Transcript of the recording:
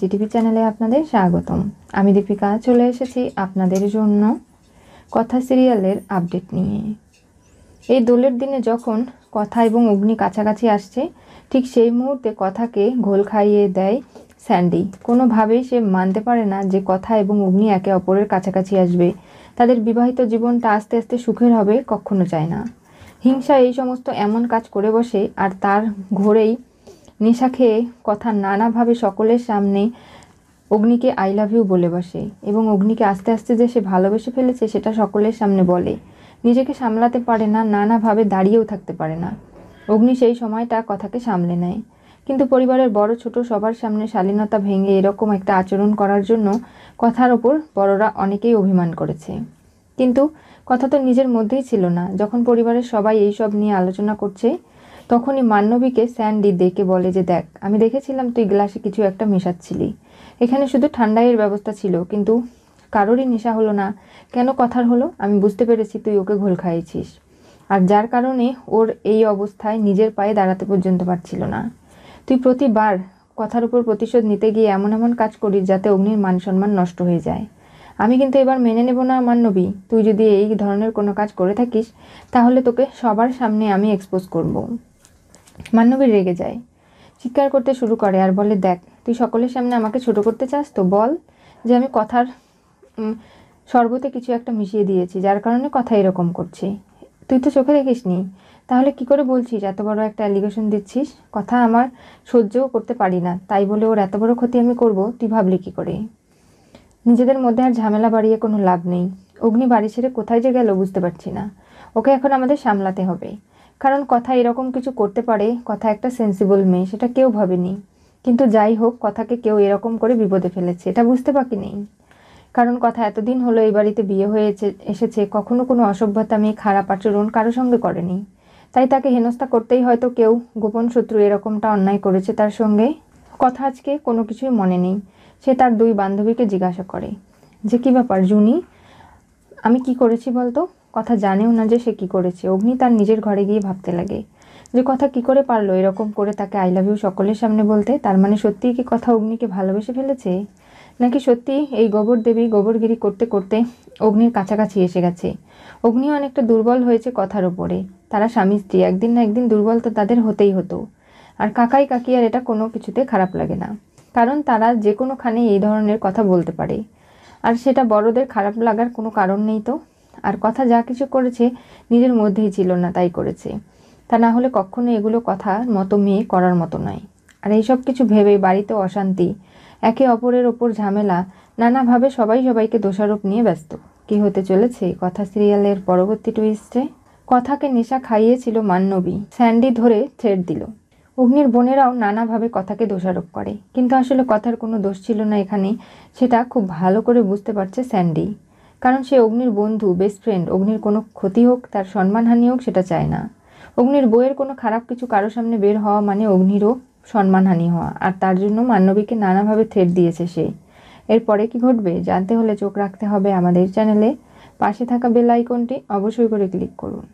D TV চ্যানেলে আপনাদের স্বাগতম আমি দীপিকা চলে এসেছি আপনাদের জন্য কথা সিরিয়ালের আপডেট নিয়ে এই দোলের দিনে যখন কথা এবং অগ্নি কাছাকাছি আসছে ঠিক সেই মুহূর্তে কথাকে ঘোল খাইয়ে দেয় স্যান্ডি কোনোভাবেই সে মানতে পারে না যে কথা এবং অগ্নি একে অপরের কাছাকাছি আসবে তাদের বিবাহিত জীবনটা আস্তে আস্তে সুখের হবে কখনো চায় না হিংসা এই সমস্ত এমন কাজ করে বসে আর তার ঘোরেই নেশা খেয়ে কথা নানাভাবে সকলের সামনে অগ্নিকে আই লাভ ইউ বলে বসে এবং অগ্নিকে আস্তে আস্তে যে সে ভালোবেসে ফেলেছে সেটা সকলের সামনে বলে নিজেকে সামলাতে পারে না নানাভাবে দাঁড়িয়েও থাকতে পারে না অগ্নি সেই সময়টা কথাকে সামলে নেয় কিন্তু পরিবারের বড় ছোট সবার সামনে শালীনতা ভেঙে এরকম একটা আচরণ করার জন্য কথার ওপর বড়রা অনেকেই অভিমান করেছে কিন্তু কথা তো নিজের মধ্যেই ছিল না যখন পরিবারের সবাই এইসব নিয়ে আলোচনা করছে তখনই মান্নবীকে স্যান্ডি দেখে বলে যে দেখ আমি দেখেছিলাম তুই গ্লাসে কিছু একটা মেশাচ্ছিলি এখানে শুধু ঠান্ডাইয়ের ব্যবস্থা ছিল কিন্তু কারোরই নেশা হলো না কেন কথার হলো আমি বুঝতে পেরেছি তুই ওকে ঘোল খাইয়েছিস আর যার কারণে ওর এই অবস্থায় নিজের পায়ে দাঁড়াতে পর্যন্ত পারছিল না তুই প্রতিবার কথার উপর প্রতিশোধ নিতে গিয়ে এমন এমন কাজ করিস যাতে অগ্নির মান সম্মান নষ্ট হয়ে যায় আমি কিন্তু এবার মেনে নেব না মান্যবী তুই যদি এই ধরনের কোনো কাজ করে থাকিস তাহলে তোকে সবার সামনে আমি এক্সপোজ করবো মান্যবী রেগে যায় চিৎকার করতে শুরু করে আর বলে দেখ তুই সকলের সামনে আমাকে ছোট করতে চাস তো বল যে আমি কথার শরবতে কিছু একটা মিশিয়ে দিয়েছি যার কারণে কথা এরকম করছি তুই তো চোখে দেখিস নি তাহলে কি করে বলছিস এত বড় একটা অ্যালিগেশন দিচ্ছিস কথা আমার সহ্যও করতে পারি না তাই বলে ওর এত বড় ক্ষতি আমি করব তুই ভাবলি কি করে নিজেদের মধ্যে আর ঝামেলা বাড়িয়ে কোনো লাভ নেই অগ্নি বাড়ি ছেড়ে কোথায় যে গেল বুঝতে পারছি না ওকে এখন আমাদের সামলাতে হবে কারণ কথা এরকম কিছু করতে পারে কথা একটা সেন্সিবল মেয়ে সেটা কেউ ভাবেনি কিন্তু যাই হোক কথাকে কেউ এরকম করে বিপদে ফেলেছে এটা বুঝতে বাকি নেই কারণ কথা এতদিন হলো এই বাড়িতে বিয়ে হয়েছে এসেছে কখনো কোনো অসভ্যতা মেয়ে খারাপ আচরণ কারো সঙ্গে করেনি তাই তাকে হেনস্থা করতেই হয়তো কেউ গোপন শত্রু এরকমটা অন্যায় করেছে তার সঙ্গে কথা আজকে কোনো কিছুই মনে নেই সে তার দুই বান্ধবীকে জিজ্ঞাসা করে যে কী ব্যাপার জুনি আমি কি করেছি বলতো কথা জানেও না যে সে কী করেছে অগ্নি তার নিজের ঘরে গিয়ে ভাবতে লাগে যে কথা কি করে পারলো এরকম করে তাকে আই লাভ ইউ সকলের সামনে বলতে তার মানে সত্যিই কি কথা অগ্নিকে ভালোবেসে ফেলেছে নাকি সত্যি এই গোবর দেবী গোবরগিরি করতে করতে অগ্নির কাছাকাছি এসে গেছে অগ্নি অনেকটা দুর্বল হয়েছে কথার ওপরে তারা স্বামী স্ত্রী একদিন না একদিন দুর্বল তো তাদের হতেই হতো আর কাকাই কাকি আর এটা কোনো কিছুতে খারাপ লাগে না কারণ তারা যে কোনোখানে এই ধরনের কথা বলতে পারে আর সেটা বড়দের খারাপ লাগার কোনো কারণ নেই তো আর কথা যা কিছু করেছে নিজের মধ্যেই ছিল না তাই করেছে তা না হলে কখনো এগুলো কথার মতো মেয়ে করার মতো নয় আর এইসব কিছু ভেবে বাড়িতে অশান্তি একে অপরের ওপর ঝামেলা নানাভাবে সবাই সবাইকে দোষারোপ নিয়ে ব্যস্ত কি হতে চলেছে কথা সিরিয়ালের পরবর্তী টুইস্টে কথাকে নেশা খাইয়েছিল মান্নবী স্যান্ডি ধরে থ্রেড দিল অগ্নির বোনেরাও নানাভাবে কথাকে দোষারোপ করে কিন্তু আসলে কথার কোনো দোষ ছিল না এখানে সেটা খুব ভালো করে বুঝতে পারছে স্যান্ডি কারণ সে অগ্নির বন্ধু বেস্ট ফ্রেন্ড অগ্নির কোনো ক্ষতি হোক তার সম্মানহানি হোক সেটা চায় না অগ্নির বইয়ের কোনো খারাপ কিছু কারোর সামনে বের হওয়া মানে অগ্নিরও সম্মানহানি হওয়া আর তার জন্য মান্যবীকে নানাভাবে থ্রেট দিয়েছে সে এরপরে কি ঘটবে জানতে হলে চোখ রাখতে হবে আমাদের চ্যানেলে পাশে থাকা বেল আইকনটি অবশ্যই করে ক্লিক করুন